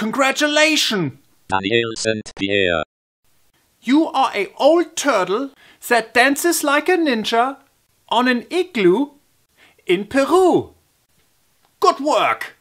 Congratulations! Daniel St. Pierre. You are a old turtle that dances like a ninja on an igloo in Peru. Good work!